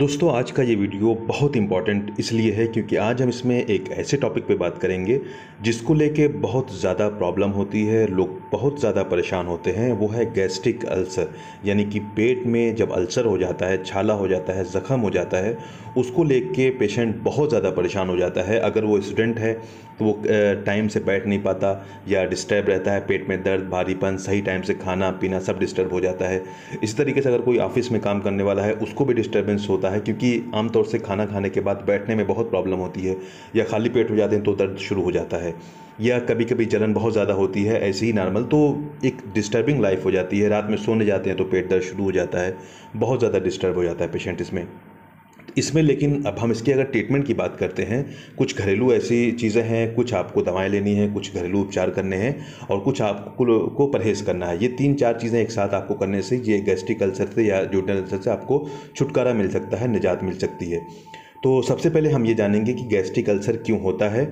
दोस्तों आज का ये वीडियो बहुत इंपॉर्टेंट इसलिए है क्योंकि आज हम इसमें एक ऐसे टॉपिक पे बात करेंगे जिसको लेके बहुत ज़्यादा प्रॉब्लम होती है लोग बहुत ज़्यादा परेशान होते हैं वो है गैस्ट्रिक अल्सर यानी कि पेट में जब अल्सर हो जाता है छाला हो जाता है ज़ख्म हो जाता है उसको लेके पेशेंट बहुत ज़्यादा परेशान हो जाता है अगर वो स्टूडेंट है तो वो टाइम से बैठ नहीं पाता या डिस्टर्ब रहता है पेट में दर्द भारीपन सही टाइम से खाना पीना सब डिस्टर्ब हो जाता है इस तरीके से अगर कोई ऑफिस में काम करने वाला है उसको भी डिस्टर्बेंस होता है क्योंकि आमतौर से खाना खाने के बाद बैठने में बहुत प्रॉब्लम होती है या खाली पेट हो जाते हैं तो दर्द शुरू हो जाता है या कभी कभी जलन बहुत ज़्यादा होती है ऐसे ही नॉर्मल तो एक डिस्टर्बिंग लाइफ हो जाती है रात में सोने जाते हैं तो पेट दर्द शुरू हो जाता है बहुत ज़्यादा डिस्टर्ब हो जाता है पेशेंट इसमें इसमें लेकिन अब हम इसकी अगर ट्रीटमेंट की बात करते हैं कुछ घरेलू ऐसी चीज़ें हैं कुछ आपको दवाएँ लेनी है कुछ घरेलू उपचार करने हैं और कुछ आपको परहेज़ करना है ये तीन चार चीज़ें एक साथ आपको करने से ये गैस्ट्रिक अल्सर से या ड्यूटल अल्सर से आपको छुटकारा मिल सकता है निजात मिल सकती है तो सबसे पहले हम ये जानेंगे कि गैस्ट्रिक अल्सर क्यों होता है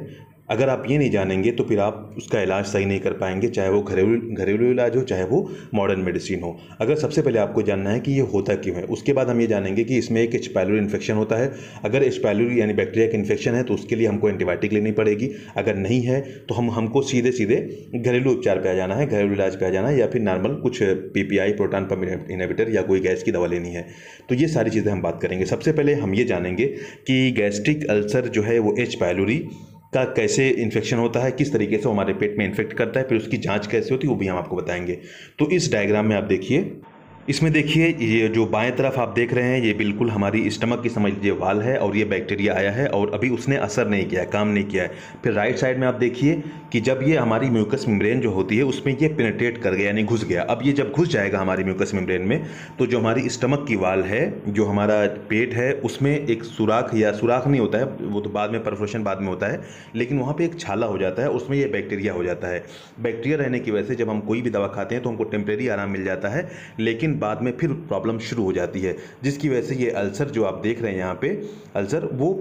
अगर आप ये नहीं जानेंगे तो फिर आप उसका इलाज सही नहीं कर पाएंगे चाहे वो घरेलू घरेलू इलाज हो चाहे वो मॉडर्न मेडिसिन हो अगर सबसे पहले आपको जानना है कि ये होता क्यों है उसके बाद हम ये जानेंगे कि इसमें एक एचपैलुरी इन्फेक्शन होता है अगर एचपैलुरी यानी बैक्टीरिया का इन्फेक्शन है तो उसके लिए हमको एंटीबायोटिक लेनी पड़ेगी अगर नहीं है तो हम हमको सीधे सीधे घरेलू उपचार पर आ जाना है घरेलू इलाज पर आ जाना है या फिर नॉर्मल कुछ P P I proton pump inhibitor या कोई गैस की दवा लेनी है तो ये सारी चीज़ें हम बात करेंगे सबसे पहले हम ये जानेंगे कि गैस्ट्रिक अल्सर जो है वो एच पायलोरी का कैसे इन्फेक्शन होता है किस तरीके से हमारे पेट में इन्फेक्ट करता है फिर उसकी जांच कैसे होती है वो भी हम आपको बताएंगे तो इस डायग्राम में आप देखिए इसमें देखिए ये जो बाएं तरफ आप देख रहे हैं ये बिल्कुल हमारी स्टमक की समझ लीजिए वाल है और ये बैक्टीरिया आया है और अभी उसने असर नहीं किया है काम नहीं किया है फिर राइट साइड में आप देखिए कि जब ये हमारी म्यूकस मेम्ब्रेन जो होती है उसमें ये पेनेट्रेट कर गया यानी घुस गया अब ये जब घुस जाएगा हमारी म्यूकस मेम्ब्रेन में तो जो हमारी स्टमक की वाल है जो हमारा पेट है उसमें एक सुराख या सुराख नहीं होता है वो तो बाद में परफोशन बाद में होता है लेकिन वहाँ पर एक छाला हो जाता है उसमें यह बैक्टीरिया हो जाता है बैक्टीरिया रहने की वजह से जब हम कोई भी दवा खाते हैं तो हमको टेम्प्रेरी आराम मिल जाता है लेकिन बाद में फिर प्रॉब्लम शुरू हो जाती है जिसकी वजह से ये अल्सर जो आप देख रहे हैं यहाँ पे अल्सर वो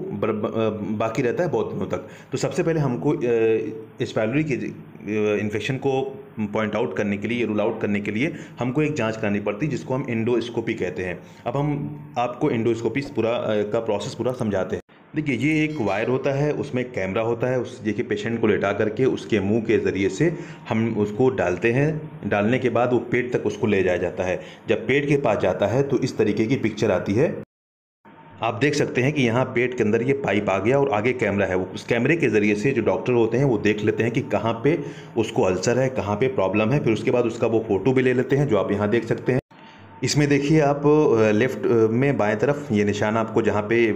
बाकी रहता है बहुत दिनों तक तो सबसे पहले हमको स्पाइलरी के इन्फेक्शन को पॉइंट आउट करने के लिए रूल आउट करने के लिए हमको एक जांच करानी पड़ती है जिसको हम इंडोस्कोपी कहते हैं अब हम आपको इंडोस्कोपी पूरा का प्रोसेस पूरा समझाते हैं देखिए ये एक वायर होता है उसमें कैमरा होता है उस देखिए पेशेंट को लेटा करके उसके मुंह के ज़रिए से हम उसको डालते हैं डालने के बाद वो पेट तक उसको ले जाया जाता है जब पेट के पास जाता है तो इस तरीके की पिक्चर आती है आप देख सकते हैं कि यहाँ पेट के अंदर ये पाइप आ गया और आगे कैमरा है वो उस कैमरे के ज़रिए से जो डॉक्टर होते हैं वो देख लेते हैं कि कहाँ पर उसको अल्सर है कहाँ पर प्रॉब्लम है फिर उसके बाद उसका वो फ़ोटो भी ले लेते हैं जो आप यहाँ देख सकते हैं इसमें देखिए आप लेफ़्ट में बाएं तरफ ये निशान आपको जहाँ पे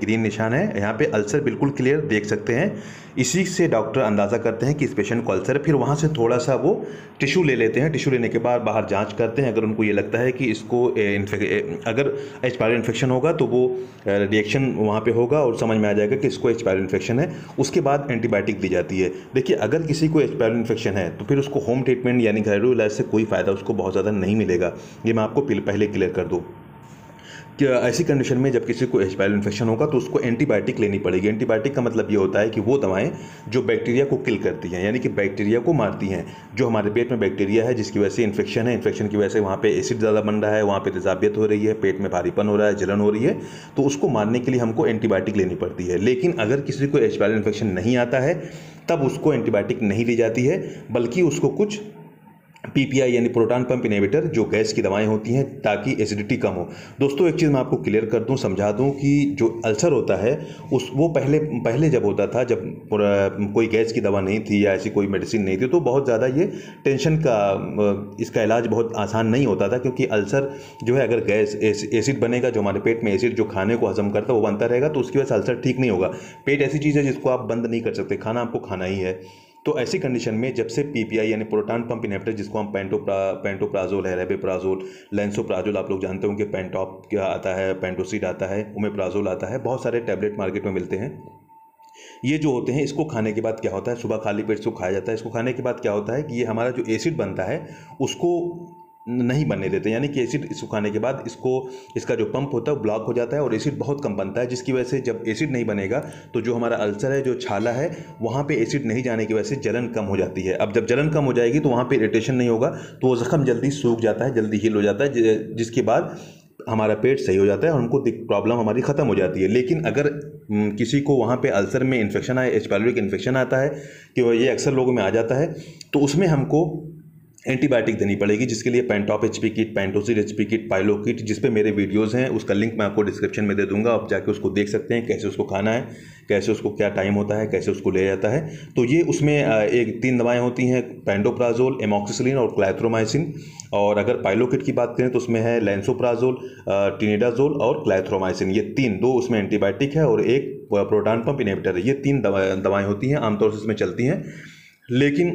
ग्रीन निशान है यहाँ पे अल्सर बिल्कुल क्लियर देख सकते हैं इसी से डॉक्टर अंदाज़ा करते हैं कि इस पेशेंट को अल्सर है फिर वहाँ से थोड़ा सा वो टिश्यू ले लेते हैं टिश्यू लेने के बाद बाहर जांच करते हैं अगर उनको ये लगता है कि इसको अगर एच इन्फेक्शन होगा तो वो रिएक्शन वहाँ पर होगा और समझ में आ जाएगा कि इसको एच इन्फेक्शन है उसके बाद एंटीबायोटिक दी जाती है देखिए अगर किसी को एच इन्फेक्शन है तो फिर उसको होम ट्रीटमेंट यानी घरेलू इलाज से कोई फ़ायदा उसको बहुत ज़्यादा नहीं मिलेगा ये मैं आपको आपको पहले क्लियर कर दो ऐसी कंडीशन में जब किसी को एच इन्फेक्शन होगा तो उसको एंटीबायोटिक लेनी पड़ेगी एंटीबायोटिक का मतलब ये होता है कि वो दवाएं जो बैक्टीरिया को किल करती हैं यानी कि बैक्टीरिया को मारती हैं जो हमारे पेट में बैक्टीरिया है जिसकी वजह से इन्फेक्शन है इन्फेक्शन की वजह से वहाँ पर एसिड ज़्यादा बन रहा है वहाँ पर तेजाबियत हो रही है पेट में भारीपन हो रहा है जलन हो रही है तो उसको मारने के लिए हमको एंटीबायोटिक लेनी पड़ती है लेकिन अगर किसी को एच इन्फेक्शन नहीं आता है तब उसको एंटीबायोटिक नहीं ली जाती है बल्कि उसको कुछ पीपीआई यानी प्रोटॉन पंप इनहिबिटर जो गैस की दवाएं होती हैं ताकि एसिडिटी कम हो दोस्तों एक चीज़ मैं आपको क्लियर कर दूं समझा दूं कि जो अल्सर होता है उस वो पहले पहले जब होता था जब कोई गैस की दवा नहीं थी या ऐसी कोई मेडिसिन नहीं थी तो बहुत ज़्यादा ये टेंशन का इसका इलाज बहुत आसान नहीं होता था क्योंकि अल्सर जो है अगर गैस एसिड बनेगा जो हमारे पेट में एसिड जो खाने को हजम करता है वो बनता रहेगा तो उसकी वजह से अल्सर ठीक नहीं होगा पेट ऐसी चीज़ है जिसको आप बंद नहीं कर सकते खाना आपको खाना ही है तो ऐसी कंडीशन में जब से पीपीआई यानी प्रोटान पंप इनहेबिटर जिसको हम पेंटोप्रा पेंटोप्राजोल है रेबेप्राजोल लेंसोप्राजोल आप लोग जानते होंगे पेंटॉप क्या आता है पेंटोसिड आता है उमेप्राजोल आता है बहुत सारे टैबलेट मार्केट में मिलते हैं ये जो होते हैं इसको खाने के बाद क्या होता है सुबह खाली पेट से खाया जाता है इसको खाने के बाद क्या होता है कि ये हमारा जो एसिड बनता है उसको नहीं बनने देते यानी कि एसिड सुखाने के बाद इसको इसका जो पंप होता है वो ब्लॉक हो जाता है और एसिड बहुत कम बनता है जिसकी वजह से जब एसिड नहीं बनेगा तो जो हमारा अल्सर है जो छाला है वहाँ पे एसिड नहीं जाने की वजह से जलन कम हो जाती है अब जब जलन कम हो जाएगी तो वहाँ पे इरिटेशन नहीं होगा तो वो ज़ख़म जल्दी सूख जाता है जल्दी हील हो जाता है जिसके बाद हमारा पेट सही हो जाता है और हमको प्रॉब्लम हमारी ख़त्म हो जाती है लेकिन अगर किसी को वहाँ पे अल्सर में इन्फेक्शन आए एच पैलोरिक इन्फेक्शन आता है कि वह ये अक्सर लोगों में आ जाता है तो उसमें हमको एंटीबायोटिक देनी पड़ेगी जिसके लिए Pantop H P kit Pantocid H P kit Pylo kit जिस मेरे वीडियोज़ हैं उसका लिंक मैं आपको डिस्क्रिप्शन में दे दूंगा आप जाके उसको देख सकते हैं कैसे उसको खाना है कैसे उसको क्या टाइम होता है कैसे उसको लिया जाता है तो ये उसमें एक तीन दवाएँ होती हैं पेंडोप्राजोल एमोक्सिसिन और क्लाइथ्रोमाइसिन और अगर किट की बात करें तो उसमें है लेंसोप्राजोल टिनेडाजोल और क्लाइथ्रोमाइसिन ये तीन दो उसमें एंटीबायोटिक है और एक प्रोटान पंप इनिवेटर है ये तीन दवाएँ होती हैं आमतौर से इसमें चलती हैं लेकिन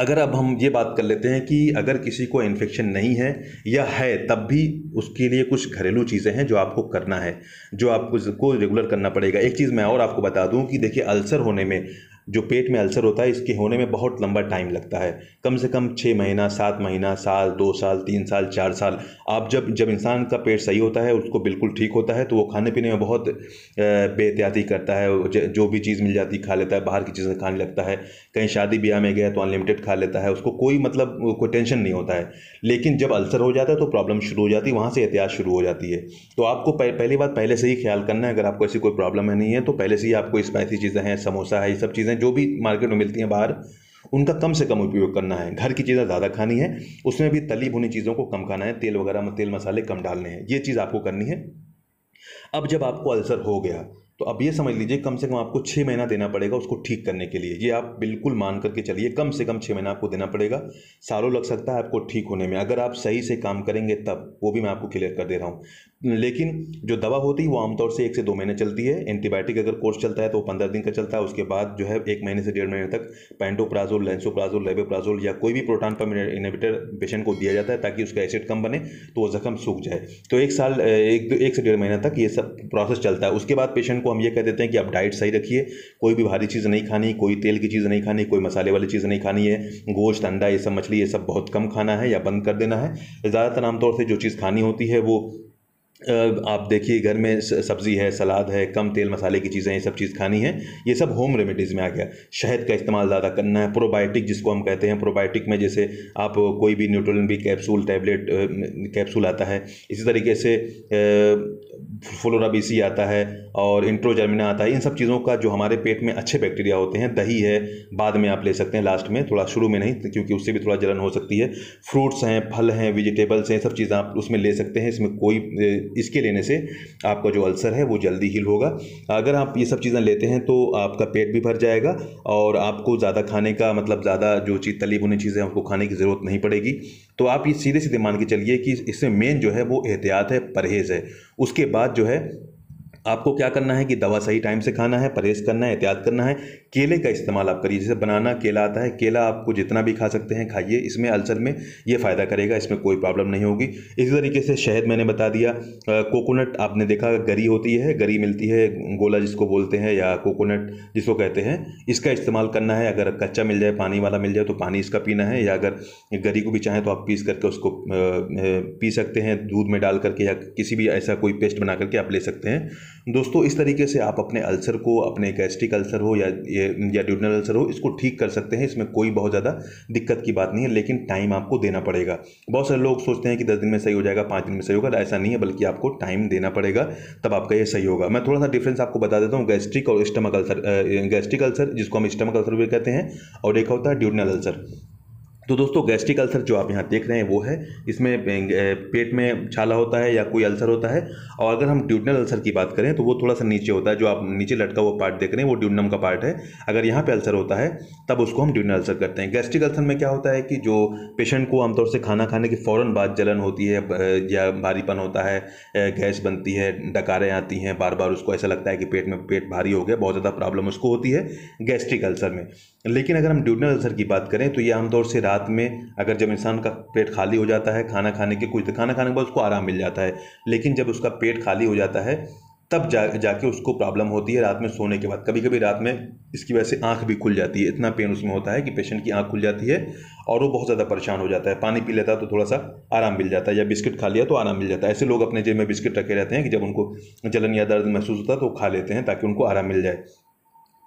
अगर अब हम ये बात कर लेते हैं कि अगर किसी को इन्फेक्शन नहीं है या है तब भी उसके लिए कुछ घरेलू चीज़ें हैं जो आपको करना है जो आपको रेगुलर करना पड़ेगा एक चीज़ मैं और आपको बता दूं कि देखिए अल्सर होने में जो पेट में अल्सर होता है इसके होने में बहुत लंबा टाइम लगता है कम से कम छः महीना सात महीना साल दो साल तीन साल चार साल आप जब जब इंसान का पेट सही होता है उसको बिल्कुल ठीक होता है तो वो खाने पीने में बहुत बेहतियाती करता है जो भी चीज़ मिल जाती खा लेता है बाहर की चीज़ें खाने लगता है कहीं शादी ब्याह में गया तो अनलिमिटेड खा लेता है उसको कोई मतलब कोई टेंशन नहीं होता है लेकिन जब अल्सर हो जाता है तो प्रॉब्लम शुरू हो जाती है वहाँ से एहतियात शुरू हो जाती है तो आपको पहली बात पहले से ही ख्याल करना है अगर आपको ऐसी कोई प्रॉब्लम है नहीं है तो पहले से ही आपको स्पाइसी चीज़ें हैं समोसा है ये सब चीज़ें चीज़ें जो भी मार्केट में मिलती हैं बाहर उनका कम से कम उपयोग करना है घर की चीज़ें ज़्यादा खानी है उसमें भी तली भुनी चीज़ों को कम खाना है तेल वगैरह में तेल मसाले कम डालने हैं ये चीज़ आपको करनी है अब जब आपको अल्सर हो गया तो अब ये समझ लीजिए कम से कम आपको छः महीना देना पड़ेगा उसको ठीक करने के लिए ये आप बिल्कुल मान करके चलिए कम से कम छः महीना आपको देना पड़ेगा सालों लग सकता है आपको ठीक होने में अगर आप सही से काम करेंगे तब वो भी मैं आपको क्लियर कर दे रहा हूँ लेकिन जो दवा होती है वो आमतौर से एक से दो महीने चलती है एंटीबायोटिक अगर कोर्स चलता है तो पंद्रह दिन का चलता है उसके बाद जो है एक महीने से डेढ़ महीने तक पैंटोप्राजोल लेंसोप्राजोल लेबोप्राजोल या कोई भी प्रोटान पर इनिविटर पेशेंट को दिया जाता है ताकि उसका एसिड कम बने तो वो जख्म सूख जाए तो एक साल एक एक से डेढ़ महीना तक ये सब प्रोसेस चलता है उसके बाद पेशेंट को हम ये कह देते हैं कि आप डाइट सही रखिए कोई भी भारी चीज़ नहीं खानी कोई तेल की चीज़ नहीं खानी कोई मसाले वाली चीज़ नहीं खानी है गोश्त अंडा ये सब मछली ये सब बहुत कम खाना है या बंद कर देना है ज़्यादातर आमतौर से जो चीज़ खानी होती है वो आप देखिए घर में सब्ज़ी है सलाद है कम तेल मसाले की चीज़ें ये सब चीज़ खानी है ये सब होम रेमेडीज़ में आ गया शहद का इस्तेमाल ज़्यादा करना है प्रोबायोटिक जिसको हम कहते हैं प्रोबायोटिक में जैसे आप कोई भी न्यूट्रोलिन भी कैप्सूल टैबलेट कैप्सूल आता है इसी तरीके से फ्लोरा बेसी आता है और इंट्रोजर्मिना आता है इन सब चीज़ों का जो हमारे पेट में अच्छे बैक्टीरिया होते हैं दही है बाद में आप ले सकते हैं लास्ट में थोड़ा शुरू में नहीं क्योंकि उससे भी थोड़ा जलन हो सकती है फ्रूट्स हैं फल हैं वेजिटेबल्स हैं सब चीज़ें आप उसमें ले सकते हैं इसमें कोई इसके लेने से आपका जो अल्सर है वो जल्दी हील होगा अगर आप ये सब चीज़ें लेते हैं तो आपका पेट भी भर जाएगा और आपको ज़्यादा खाने का मतलब ज़्यादा जो चीज़ तली भुनी चीज़ें आपको खाने की ज़रूरत नहीं पड़ेगी तो आप ये सीधे सीधे मान के चलिए कि इससे मेन जो है वो एहतियात है परहेज़ है उसके बाद जो है आपको क्या करना है कि दवा सही टाइम से खाना है परहेज करना है एहतियात करना है केले का इस्तेमाल आप करिए जैसे बनाना केला आता है केला आपको जितना भी खा सकते हैं खाइए इसमें अल्सर में ये फ़ायदा करेगा इसमें कोई प्रॉब्लम नहीं होगी इसी तरीके से शहद मैंने बता दिया कोकोनट आपने देखा गरी होती है गरी मिलती है गोला जिसको बोलते हैं या कोकोनट जिसको कहते हैं इसका इस्तेमाल करना है अगर कच्चा मिल जाए पानी वाला मिल जाए तो पानी इसका पीना है या अगर गरी को भी चाहें तो आप पीस करके उसको पी सकते हैं दूध में डाल करके या किसी भी ऐसा कोई पेस्ट बना करके आप ले सकते हैं दोस्तों इस तरीके से आप अपने अल्सर को अपने गैस्ट्रिक अल्सर हो या या ड्यूडनल अल्सर हो इसको ठीक कर सकते हैं इसमें कोई बहुत ज़्यादा दिक्कत की बात नहीं है लेकिन टाइम आपको देना पड़ेगा बहुत सारे लोग सोचते हैं कि दस दिन में सही हो जाएगा पाँच दिन में सही होगा तो ऐसा नहीं है बल्कि आपको टाइम देना पड़ेगा तब आपका यह सही होगा मैं थोड़ा सा डिफ्रेंस आपको बता देता हूँ गैस्ट्रिक और स्टमक अल्सर गैस्ट्रिक अल्सर जिसको हम स्टमक अल्सर भी कहते हैं और एक होता है ड्यूडनल अल्सर तो दोस्तों गैस्ट्रिक अल्सर जो आप यहाँ देख रहे हैं वो है इसमें पेट में छाला होता है या कोई अल्सर होता है और अगर हम ड्यूडनल अल्सर की बात करें तो वो थोड़ा सा नीचे होता है जो आप नीचे लटका हुआ पार्ट देख रहे हैं वो ड्यूडनम का पार्ट है अगर यहाँ पे अल्सर होता है तब उसको हम ड्यूडनल अल्सर करते हैं गैस्ट्रिक अल्सर में क्या होता है कि जो पेशेंट को आमतौर से खाना खाने के फ़ौरन बाद जलन होती है या भारीपन होता है गैस बनती है डकारें आती हैं बार बार उसको ऐसा लगता है कि पेट में पेट भारी हो गया बहुत ज़्यादा प्रॉब्लम उसको होती है गैस्ट्रिक अल्सर में लेकिन अगर हम ड्यूडनल अल्सर की बात करें तो ये आमतौर से रात में अगर जब इंसान का पेट खाली हो जाता है खाना खाने के कुछ खाना खाने के बाद उसको आराम मिल जाता है लेकिन जब उसका पेट खाली हो जाता है तब जा जाके उसको प्रॉब्लम होती है रात में सोने के बाद कभी कभी रात में इसकी वजह से आंख भी खुल जाती है इतना पेन उसमें होता है कि पेशेंट की आंख खुल जाती है और वो बहुत ज़्यादा परेशान हो जाता है पानी पी लेता है तो थोड़ा सा आराम मिल जाता है या बिस्किट खा लिया तो आराम मिल जाता है ऐसे लोग अपने जेब में बिस्किट रखे रहते हैं कि जब उनको जलन या दर्द महसूस होता है तो खा लेते हैं ताकि उनको आराम मिल जाए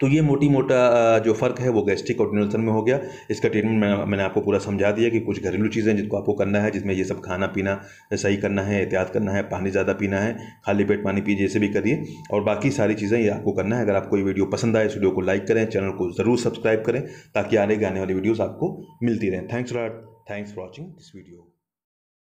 तो ये मोटी मोटा जो फ़र्क है वो गैस्ट्रिक और ड्यूनल में हो गया इसका ट्रीटमेंट मैं, मैंने आपको पूरा समझा दिया कि कुछ घरेलू चीज़ें जिनको आपको करना है जिसमें ये सब खाना पीना सही करना है एहतियात करना है पानी ज़्यादा पीना है खाली पेट पानी पीजिए जैसे भी करिए और बाकी सारी चीज़ें ये आपको करना है अगर आपको ये वीडियो पसंद आए इस वीडियो को लाइक करें चैनल को ज़रूर सब्सक्राइब करें ताकि आने आने वाली वीडियोज़ आपको मिलती रहें thanks thanks for watching this video